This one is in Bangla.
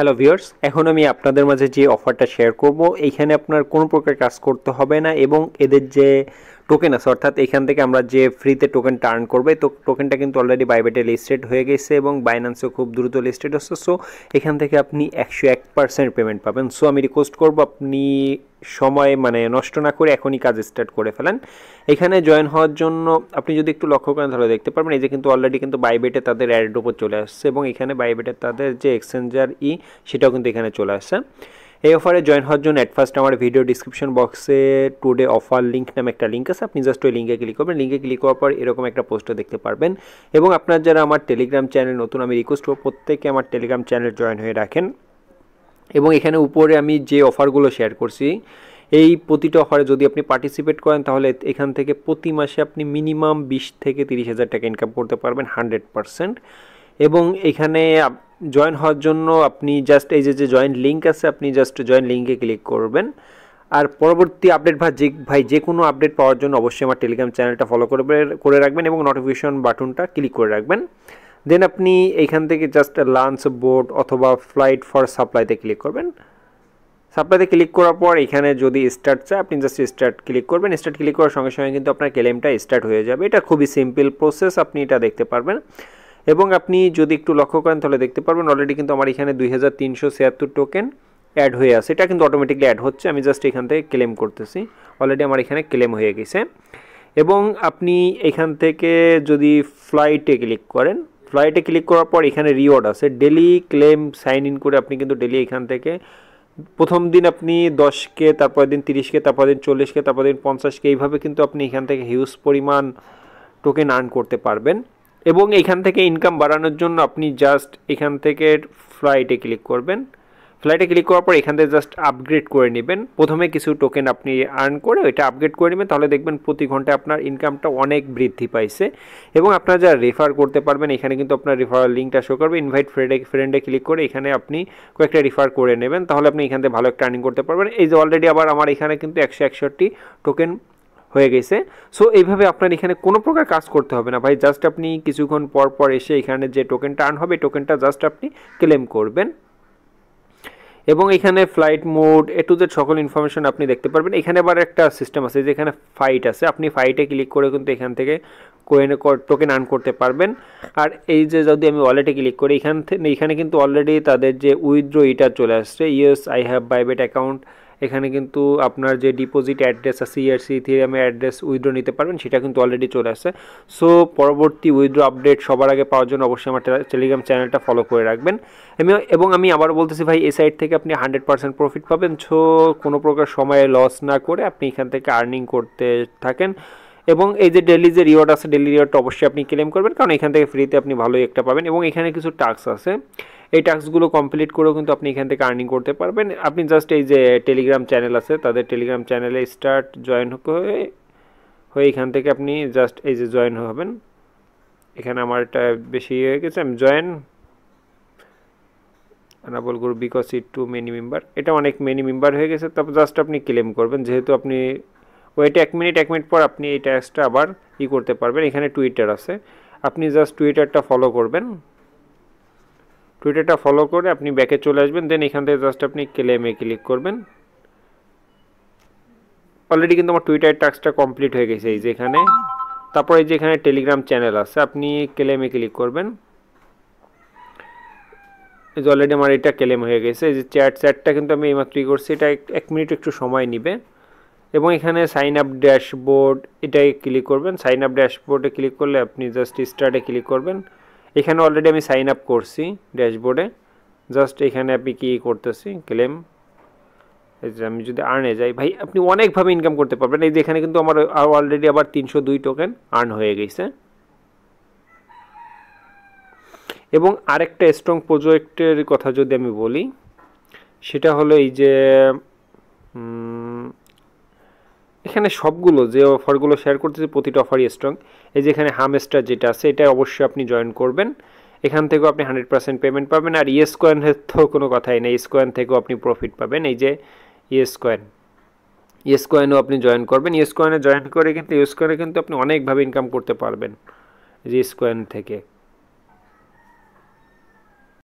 হ্যালো ভিউয়ার্স এখন আমি আপনাদের মাঝে যে অফারটা শেয়ার করব এইখানে আপনার কোনো প্রকার কাজ করতে হবে না এবং এদের যে টোকেন আছে অর্থাৎ এখান থেকে আমরা যে ফ্রিতে টোকেন টার্ন করবে তো টোকেনটা কিন্তু অলরেডি বাইবেটে লিস্টেড হয়ে গেছে এবং বাইন্যান্সও খুব দ্রুত লিস্টেড হচ্ছে সো এখান থেকে আপনি একশো এক পার্সেন্ট পেমেন্ট পাবেন সো আমি রিকোয়েস্ট করবো আপনি সময় মানে নষ্ট না করে এখনই কাজ স্টার্ট করে ফেলেন এখানে জয়েন হওয়ার জন্য আপনি যদি একটু লক্ষ্য করেন তাহলে দেখতে পারবেন এই যে কিন্তু অলরেডি কিন্তু বাইবেটে তাদের অ্যাডের উপর চলে আসছে এবং এখানে বাইবেটে তাদের যে এক্সচেঞ্জার ই e সেটাও কিন্তু এখানে চলে আসছে এই অফারে জয়েন হওয়ার জন্য অ্যাট ফার্স্ট আমার ভিডিও ডিসক্রিপশন বক্সে টুডে অফার লিঙ্ক নামে একটা লিঙ্ক আছে আপনি জাস্ট ওই লিঙ্কে ক্লিক করবেন লিঙ্কে ক্লিক করার পর এরকম একটা পোস্টও দেখতে পারবেন এবং আপনার যারা আমার টেলিগ্রাম চ্যানেল নতুন আমি রিকোয়েস্ট করব প্রত্যেকে আমার টেলিগ্রাম চ্যানেল জয়েন হয়ে রাখেন এবং এখানে উপরে আমি যে অফারগুলো শেয়ার করছি এই প্রতিটা অফারে যদি আপনি পার্টিসিপেট করেন তাহলে এখান থেকে প্রতি মাসে আপনি মিনিমাম বিশ থেকে তিরিশ হাজার টাকা ইনকাম করতে পারবেন হান্ড্রেড পারসেন্ট এবং এখানে জয়েন হওয়ার জন্য আপনি জাস্ট এই যে যে জয়েন্ট লিঙ্ক আছে আপনি জাস্ট জয়েন লিঙ্কে ক্লিক করবেন আর পরবর্তী আপডেট ভাই যে ভাই যে কোনো আপডেট পাওয়ার জন্য অবশ্যই আমার টেলিগ্রাম চ্যানেলটা ফলো করে করে রাখবেন এবং নোটিফিকেশন বাটনটা ক্লিক করে রাখবেন দেন আপনি এইখান থেকে জাস্ট লাঞ্চ বোর্ড অথবা ফ্লাইট ফর সাপ্লাইতে ক্লিক করবেন সাপ্লাইতে ক্লিক করার পর এখানে যদি স্টার্ট চায় আপনি জাস্ট স্টার্ট ক্লিক করবেন স্টার্ট ক্লিক করার সঙ্গে সঙ্গে কিন্তু আপনার ক্লেমটা স্টার্ট হয়ে যাবে এটা খুবই সিম্পল প্রসেস আপনি এটা দেখতে পারবেন এবং আপনি যদি একটু লক্ষ্য করেন তাহলে দেখতে পারবেন অলরেডি কিন্তু আমার এখানে দুই টোকেন অ্যাড হয়ে আছে এটা কিন্তু অটোমেটিকলি অ্যাড হচ্ছে আমি জাস্ট এখান থেকে ক্লেম করতেছি অলরেডি আমার এখানে ক্লেম হয়ে গেছে এবং আপনি এখান থেকে যদি ফ্লাইটে ক্লিক করেন ফ্লাইটে ক্লিক করার পর এখানে রিওয়ার্ড আছে ডেলি ক্লেম সাইন ইন করে আপনি কিন্তু ডেলি এখান থেকে প্রথম দিন আপনি দশকে তারপর দিন তিরিশকে তারপর দিন চল্লিশকে তারপর দিন পঞ্চাশকে এইভাবে কিন্তু আপনি এখান থেকে হিউজ পরিমাণ টোকেন আর্ন করতে পারবেন এবং এখান থেকে ইনকাম বাড়ানোর জন্য আপনি জাস্ট এখান থেকে ফ্লাইটে ক্লিক করবেন ফ্লাইটে ক্লিক করার পর এখান থেকে জাস্ট আপগ্রেড করে নেবেন প্রথমে কিছু টোকেন আপনি আর্ন করে ওইটা আপগ্রেড করে নেবেন তাহলে দেখবেন প্রতি ঘন্টায় আপনার ইনকামটা অনেক বৃদ্ধি পাইছে এবং আপনারা যারা রেফার করতে পারবেন এখানে কিন্তু আপনার রেফার লিঙ্কটা শো করবে ইনভাইট ফ্রেন্ডে ফ্রেন্ডে ক্লিক করে এখানে আপনি কয়েকটা রেফার করে নেবেন তাহলে আপনি এখান থেকে ভালো একটা আর্নিং করতে পারবেন এই যে অলরেডি আবার আমার এখানে কিন্তু একশো একষট্টি টোকেন হয়ে গেছে সো এইভাবে আপনার এখানে কোনো প্রকার কাজ করতে হবে না ভাই জাস্ট আপনি কিছুক্ষণ পর পর এসে এখানে যে টোকেনটা আর্ন হবে টোকেনটা জাস্ট আপনি ক্লেম করবেন এবং এখানে flight mode A to Z সকল ইনফরমেশন আপনি দেখতে পারবেন এখানে আবার একটা সিস্টেম আছে যে এখানে ফাইট আছে আপনি ফাইটে ক্লিক করে কিন্তু এখান থেকে কোয়েন টোকেন আর্ন করতে পারবেন আর এই যে যদি আমি ওয়ালেটে ক্লিক করি এখান থেকে এখানে কিন্তু অলরেডি তাদের যে উইথড্রো এটা চলে আসছে yes I have Bybit account এখানে কিন্তু আপনার যে ডিপোজিট অ্যাড্রেস আছে ইআরসি ইথিরিয়ামে অ্যাড্রেস উইথড্র নিতে পারবেন সেটা কিন্তু অলরেডি চলে আসছে সো পরবর্তী উইথড্র আপডেট সবার আগে পাওয়ার জন্য অবশ্যই আমার টেলিগ্রাম চ্যানেলটা ফলো করে রাখবেন আমি এবং আমি আবার বলতেছি ভাই এই সাইড থেকে আপনি হান্ড্রেড পার্সেন্ট প্রফিট পাবেন সো কোনো প্রকার সময়ে লস না করে আপনি এখান থেকে আর্নিং করতে থাকেন এবং এই যে ডেলি যে রিওয়ার্ড আছে ডেলি রিওয়ার্ডটা অবশ্যই আপনি ক্লেম করবেন কারণ এখান থেকে ফ্রিতে আপনি ভালোই একটা পাবেন এবং এখানে কিছু টাস্ক আছে এই টাস্কগুলো কমপ্লিট করেও কিন্তু আপনি এখান থেকে আর্নিং করতে পারবেন আপনি জাস্ট এই যে টেলিগ্রাম চ্যানেল আছে তাদের টেলিগ্রাম চ্যানেলে স্টার্ট জয়েন হয়ে হয়ে এখান থেকে আপনি জাস্ট এই যে জয়েন হবেন এখানে আমার এটা বেশি হয়ে গেছে আমি join unable group because it too many member এটা অনেক মেনি মেম্বার হয়ে গেছে তারপর জাস্ট আপনি ক্লেম করবেন যেহেতু আপনি ওয়েট এক মিনিট এক মিনিট পর আপনি এই ট্যাক্সটা আবার ই করতে পারবেন এখানে টুইটার আছে আপনি জাস্ট টুইটারটা ফলো করবেন টুইটারটা ফলো করে আপনি ব্যাকে চলে আসবেন দেন এখান থেকে জাস্ট আপনি ক্লেমে ক্লিক করবেন অলরেডি কিন্তু আমার টুইটার টাস্কটা কমপ্লিট হয়ে গেছে এই যে এখানে তারপর এই যে এখানে টেলিগ্রাম চ্যানেল আছে আপনি ক্লেমে ক্লিক করবেন এই যে অলরেডি আমার এটা ক্লেম হয়ে গেছে এই যে চ্যাট চ্যাটটা কিন্তু আমি ই করছি এটা এক মিনিট একটু সময় নিবে এবং এখানে সাইন আপ ড্যাশবোর্ড এটাই ক্লিক করবেন সাইন আপ ড্যাশবোর্ডে ক্লিক করলে আপনি জাস্ট স্টার্টে ক্লিক করবেন এখানে অলরেডি আমি সাইন আপ করছি ড্যাশবোর্ডে জাস্ট এখানে আপনি কী করতেছি ক্লেম আমি যদি আর্নে যাই ভাই আপনি অনেকভাবে ইনকাম করতে পারবেন এই যে এখানে কিন্তু আমার অলরেডি আবার তিনশো দুই টোকেন আর্ন হয়ে গেছে এবং আরেকটা স্ট্রং প্রজেক্টের কথা যদি আমি বলি সেটা হলো এই যে এখানে সবগুলো যে অফারগুলো শেয়ার করতেছে প্রতিটা অফারই স্ট্রং এই যে এখানে হামেস্টার যেটা আছে এটা অবশ্যই আপনি জয়েন করবেন এখান থেকেও আপনি হান্ড্রেড পার্সেন্ট পেমেন্ট পাবেন আর ইয়েস কয়েনের তো কোনো কথাই নেই ইয়েস কয়েন থেকেও আপনি প্রফিট পাবেন এই যে ইয়েস কয়েন ইয়েস কয়েনও আপনি জয়েন করবেন ইয়েস কয়েনে জয়েন করে কিন্তু ইয়েস কয়েনে কিন্তু আপনি অনেকভাবে ইনকাম করতে পারবেন ইয়েস কয়েন থেকে